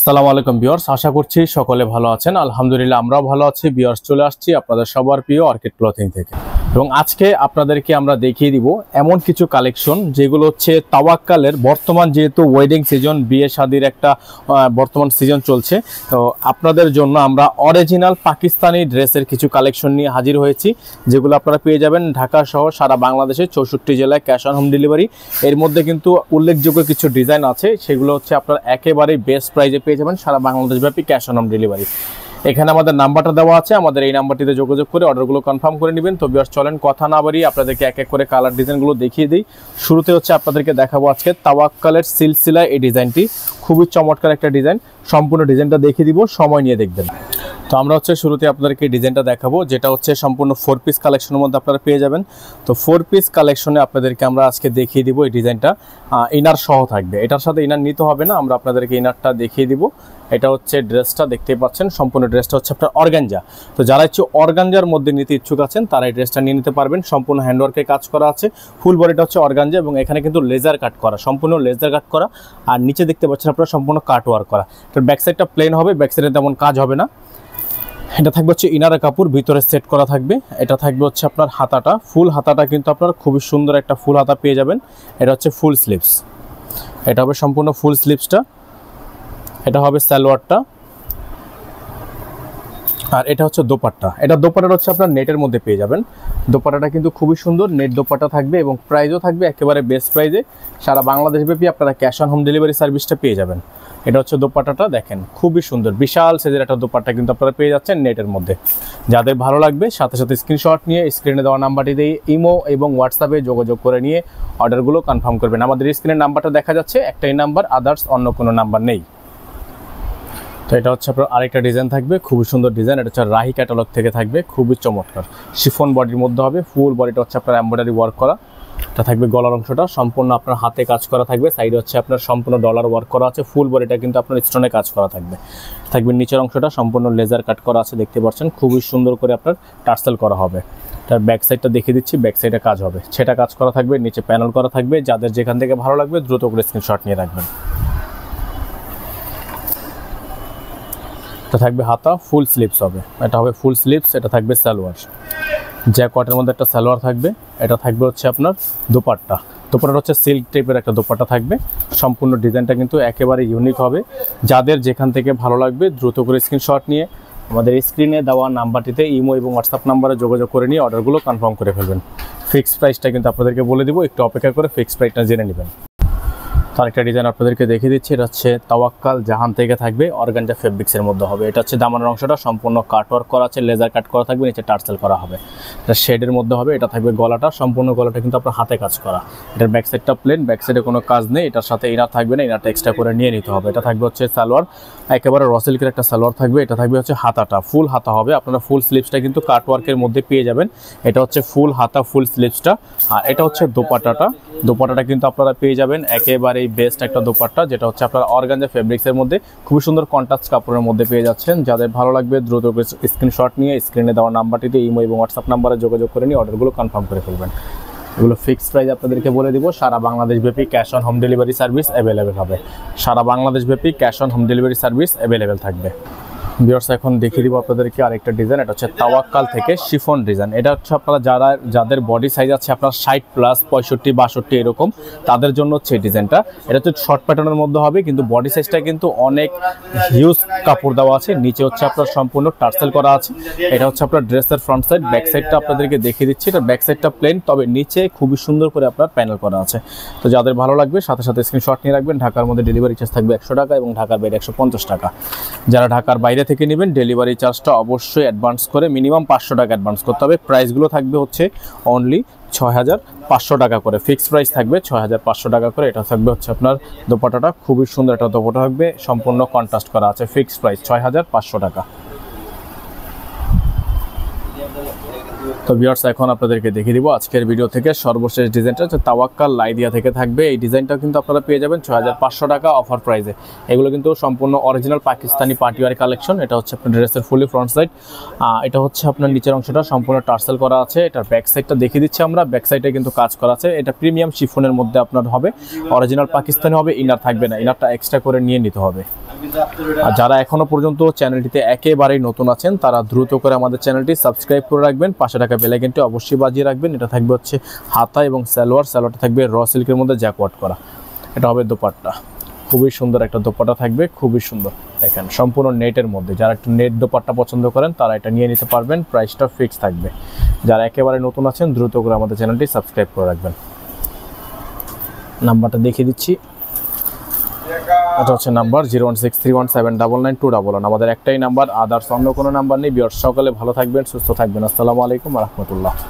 আসসালামু আলাইকুম বিয়ার্স আশা করছি সকলে ভালো আছেন আলহামদুলিল্লাহ আমরাও ভালো আছি বিয়ার্স চলে আসছি আপনাদের সবার প্রিয় অর্কিড ক্লথিং থেকে এবং আজকে আপনাদেরকে আমরা দেখিয়ে দিব এমন কিছু কালেকশন যেগুলো হচ্ছে তাওয়াক্কালের বর্তমান যেহেতু ওয়েডিং সিজন বিয়ে শাদির একটা বর্তমান সিজন চলছে তো আপনাদের জন্য আমরা অরিজিনাল পাকিস্তানি ড্রেসের কিছু কালেকশন নিয়ে হাজির হয়েছি যেগুলো আপনারা পেয়ে যাবেন ঢাকা সহ সারা বাংলাদেশে চৌষট্টি জেলায় ক্যাশ অন হোম ডেলিভারি এর মধ্যে কিন্তু উল্লেখযোগ্য কিছু ডিজাইন আছে সেগুলো হচ্ছে আপনারা একেবারেই বেস্ট প্রাইজে পেয়ে যাবেন সারা বাংলাদেশব্যাপী ক্যাশ অন হোম ডেলিভারি এখানে আমাদের নাম্বারটা দেওয়া আছে আমাদের এই নাম্বারটিতে যোগাযোগ করে অর্ডারগুলো কনফার্ম করে নেবেন তো বিয়ার চলেন কথা না বাড়ি আপনাদেরকে এক এক করে কালার ডিজাইনগুলো দেখিয়ে দিই শুরুতে হচ্ছে আপনাদেরকে দেখাবো আজকে তাওয়াক্কালের সিলসিলা এই ডিজাইনটি খুবই চমৎকার একটা ডিজাইন সম্পূর্ণ ডিজাইনটা দেখিয়ে দিব সময় নিয়ে দেখবেন তো আমরা হচ্ছে শুরুতে আপনাদেরকে ডিজাইনটা দেখাবো যেটা হচ্ছে সম্পূর্ণ ফোর পিস কালেকশনের মধ্যে আপনারা পেয়ে যাবেন তো ফোর পিস কালেকশনে আপনাদেরকে আমরা আজকে দেখিয়ে দিব এই ডিজাইনটা ইনার সহ থাকবে এটার সাথে ইনার নিতে হবে না আমরা আপনাদেরকে ইনারটা দেখিয়ে দিব এটা হচ্ছে ড্রেসটা দেখতে পাচ্ছেন সম্পূর্ণ ড্রেসটা হচ্ছে আপনার অর্গানজা তো যারা একটু অর্গানজার মধ্যে নিতে ইচ্ছুক আছেন তারা এই ড্রেসটা নিয়ে নিতে পারবেন সম্পূর্ণ হ্যান্ডওয়ার্কে কাজ করা আছে ফুল বডিটা হচ্ছে অর্গানজা এবং এখানে কিন্তু লেজার কাট করা সম্পূর্ণ লেজার কাট করা আর নিচে দেখতে পাচ্ছেন আপনারা সম্পূর্ণ কাট করা তো ব্যাকসাইডটা প্লেন হবে ব্যাকসাইডে তেমন কাজ হবে না এটা থাকবে হচ্ছে ইনারা কাপড় ভিতরে সেট করা থাকবে এটা থাকবে হচ্ছে আপনার হাতাটা ফুল হাতাটা কিন্তু আপনার খুবই সুন্দর একটা ফুল হাতা পেয়ে যাবেন এটা হচ্ছে ফুল স্লিভস এটা হবে সম্পূর্ণ ফুল স্লিভসটা এটা হবে স্যালোয়ারটা আর এটা হচ্ছে দোপাট্টা এটা দোপাটা হচ্ছে আপনার নেটের মধ্যে পেয়ে যাবেন দোপাটাটা কিন্তু খুবই সুন্দর নেট দোপাটা থাকবে এবং প্রাইজও থাকবে একেবারে বেস্ট প্রাইজে সারা বাংলাদেশ ব্যাপী আপনারা ক্যাশ অন হোম ডেলিভারি সার্ভিসটা পেয়ে যাবেন এটা হচ্ছে দোপাট্টাটা দেখেন খুবই সুন্দর বিশাল সাইজের একটা দোপাট্টা কিন্তু আপনারা পেয়ে যাচ্ছেন নেটের মধ্যে যাদের ভালো লাগবে সাথে সাথে স্ক্রিনশট নিয়ে স্ক্রিনে দেওয়া নাম্বারটি দিয়ে ইমো এবং হোয়াটসঅ্যাপে যোগাযোগ করে নিয়ে অর্ডারগুলো কনফার্ম করবেন আমাদের স্ক্রিনের নাম্বারটা দেখা যাচ্ছে একটাই নাম্বার আদার্স অন্য কোনো নাম্বার নেই তো এটা হচ্ছে আপনার আরেকটা ডিজাইন থাকবে খুবই সুন্দর ডিজাইন এটা হচ্ছে রাহি ক্যাটালগ থেকে থাকবে খুবই চমৎকার শিফন বডির মধ্যে হবে ফুল বডিটা হচ্ছে আপনার এমব্রয়ডারি ওয়ার্ক করা এটা থাকবে গলার অংশটা সম্পূর্ণ আপনার হাতে কাজ করা থাকবে সাইড হচ্ছে আপনার সম্পূর্ণ ডলার ওয়ার্ক করা আছে ফুল বডিটা কিন্তু আপনার স্টোনে কাজ করা থাকবে থাকবে নিচের অংশটা সম্পূর্ণ লেজার কাট করা আছে দেখতে পাচ্ছেন খুবই সুন্দর করে আপনার টার্সেল করা হবে তার ব্যাক সাইডটা দেখিয়ে দিচ্ছি ব্যাক সাইডে কাজ হবে সেটা কাজ করা থাকবে নিচে প্যানেল করা থাকবে যাদের যেখান থেকে ভালো লাগবে দ্রুত করে স্ক্রিনশট নিয়ে রাখবেন এটা থাকবে হাতা ফুল স্লিপস হবে এটা হবে ফুল স্লিপস এটা থাকবে সালোয়ার জ্যাকওয়াটের মধ্যে একটা সালোয়ার থাকবে এটা থাকবে হচ্ছে আপনার দোপাট্টা দুপাটা হচ্ছে সিল্ক টাইপের একটা দোপাট্টা থাকবে সম্পূর্ণ ডিজাইনটা কিন্তু একেবারে ইউনিক হবে যাদের যেখান থেকে ভালো লাগবে দ্রুত করে স্ক্রিনশট নিয়ে আমাদের স্ক্রিনে দেওয়া নাম্বারটিতে ইমো এবং হোয়াটসঅ্যাপ নাম্বারে যোগাযোগ করে নিয়ে অর্ডারগুলো কনফার্ম করে ফেলবেন ফিক্সড প্রাইসটা কিন্তু আপনাদেরকে বলে দিব একটু অপেক্ষা করে ফিক্সড প্রাইসটা জেনে নেবেন আরেকটা ডিজাইন আপনাদেরকে দেখিয়ে দিচ্ছি এটা হচ্ছে তাওয়াক্কাল জাহান থেকে থাকবে অর্গানজা ফেব্রিক্সের মধ্যে হবে এটা হচ্ছে দামানের অংশটা সম্পূর্ণ কাটওয়ার্ক করা আছে লেজার কাট করা থাকবে নিচে টার্সেল করা হবে এটা শেডের মধ্যে হবে এটা থাকবে গলাটা সম্পূর্ণ গলাটা কিন্তু আপনার হাতে কাজ করা এটার ব্যাক সাইডটা প্লেন ব্যাক সাইডে কোনো কাজ নেই এটার সাথে ইনার থাকবে না ইনারটা এক্সট্রা করে নিয়ে নিতে হবে এটা থাকবে হচ্ছে সালোয়ার একেবারে রসিল্কের একটা সালোয়ার থাকবে এটা থাকবে হচ্ছে হাতাটা ফুল হাতা হবে আপনারা ফুল স্লিপসটা কিন্তু কাটওয়ার্কের মধ্যে পেয়ে যাবেন এটা হচ্ছে ফুল হাতা ফুল স্লিপসটা আর এটা হচ্ছে দোপাটাটা দোপাটাটা কিন্তু আপনারা পেয়ে যাবেন একেবারে এই বেস্ট একটা দোপাট্টা যেটা হচ্ছে আপনার অর্গানজা ফেব্রিক্সের মধ্যে খুবই সুন্দর কন্ট্রাস্ট কাপড়ের মধ্যে পেয়ে যাচ্ছেন যাদের ভালো লাগবে দ্রুত স্ক্রিনশট নিয়ে স্ক্রিনে দেওয়া নাম্বারটিতে ইমো এবং হোয়াটসঅ্যাপ নাম্বারে যোগাযোগ করে নিয়ে অর্ডারগুলো কনফার্ম করে ফেলবেন এগুলো ফিক্সড প্রাইস আপনাদেরকে বলে দিব সারা বাংলাদেশ ব্যাপী cash on home delivery service available হবে সারা বাংলাদেশ ব্যাপী cash on home delivery service available থাকবে ভিউয়ার্স এখন দেখিয়ে দিব আপনাদেরকে আরেকটা ডিজাইন এটা হচ্ছে তাওয়াক্কাল থেকে শিফন ডিজাইন এটা হচ্ছে আপনারা যারা যাদের বডি সাইজ আছে আপনার ষাট প্লাস পঁয়ষট্টি বাষট্টি এরকম তাদের জন্য হচ্ছে এই ডিজাইনটা এটা হচ্ছে শর্ট প্যাটার্নের মধ্যে হবে কিন্তু বডি সাইজটা কিন্তু অনেক হিউজ কাপড় দেওয়া আছে নিচে হচ্ছে আপনার সম্পূর্ণ টার্সেল করা আছে এটা হচ্ছে আপনার ড্রেসের ফ্রন্ট সাইড ব্যাক সাইডটা আপনাদেরকে দেখিয়ে দিচ্ছি এটা ব্যাক সাইডটা প্লেন তবে নিচে খুবই সুন্দর করে আপনার প্যানেল করা আছে তো যাদের ভালো লাগবে সাথে সাথে স্ক্রিনশট নিয়ে রাখবেন ঢাকার মধ্যে ডেলিভারি চার্জ থাকবে একশো টাকা এবং ঢাকার বাইরে একশো টাকা যারা ঢাকার বাইরে থেকে নেবেন ডেলিভারি চার্জটা অবশ্যই অ্যাডভান্স করে মিনিমাম পাঁচশো টাকা অ্যাডভান্স করতে হবে প্রাইসগুলো থাকবে হচ্ছে অনলি ছয় হাজার পাঁচশো টাকা করে ফিক্সড প্রাইস থাকবে ছয় হাজার পাঁচশো টাকা করে এটা থাকবে হচ্ছে আপনার দোপাটাটা খুবই সুন্দর একটা দোপাটা থাকবে সম্পূর্ণ কন্ট্রাস্ট করা আছে ফিক্সড প্রাইস ছয় হাজার পাঁচশো টাকা তো ভিউয়ার্স এখন আপনাদেরকে দেখিয়ে দিব আজকের ভিডিও থেকে সর্বশেষ ডিজাইনটা হচ্ছে তাওয়াক্কাল লাইদিয়া থেকে থাকবে এই ডিজাইনটাও কিন্তু আপনারা পেয়ে যাবেন ছয় টাকা অফার প্রাইসে এগুলো কিন্তু সম্পূর্ণ অরিজিনাল পাকিস্তানি পার্টিওয়ার কালেকশন এটা হচ্ছে আপনার ড্রেসের ফুলি ফ্রন্ট সাইড এটা হচ্ছে আপনার নিচের অংশটা সম্পূর্ণ টার্সেল করা আছে এটার ব্যাক সাইডটা দেখিয়ে দিচ্ছি আমরা ব্যাক সাইডে কিন্তু কাজ করা আছে এটা প্রিমিয়াম শিফনের মধ্যে আপনার হবে অরিজিনাল পাকিস্তানি হবে ইনার থাকবে না ইনারটা এক্সট্রা করে নিয়ে নিতে হবে আর যারা এখনো পর্যন্ত চ্যানেলটিতে একেবারেই নতুন আছেন তারা দ্রুত করে আমাদের চ্যানেলটি সাবস্ক্রাইব করে রাখবেন পাশে থাকা বেলাইকেনটি অবশ্যই বাজিয়ে রাখবেন এটা থাকবে হচ্ছে হাতা এবং স্যালোয়ার স্যালোয়ারটা থাকবে র সিল্কের মধ্যে জ্যাকওয়াট করা এটা হবে দোপাট্টা খুবই সুন্দর একটা দোপাট্টা থাকবে খুবই সুন্দর দেখেন সম্পূর্ণ নেটের মধ্যে যারা একটু নেট দোপাট্টা পছন্দ করেন তারা এটা নিয়ে নিতে পারবেন প্রাইসটা ফিক্স থাকবে যারা একেবারে নতুন আছেন দ্রুত করে আমাদের চ্যানেলটি সাবস্ক্রাইব করে রাখবেন নাম্বারটা দেখিয়ে দিচ্ছি এটা হচ্ছে number zero one six three one seven double nine two double one আমাদের একটাই নাম্বার আদার্স অন্য কোনো নাম্বার নেই বিয়র সকালে ভালো থাকবেন সুস্থ থাকবেন আসসালামু আলাইকুম রহমতুল্লাহ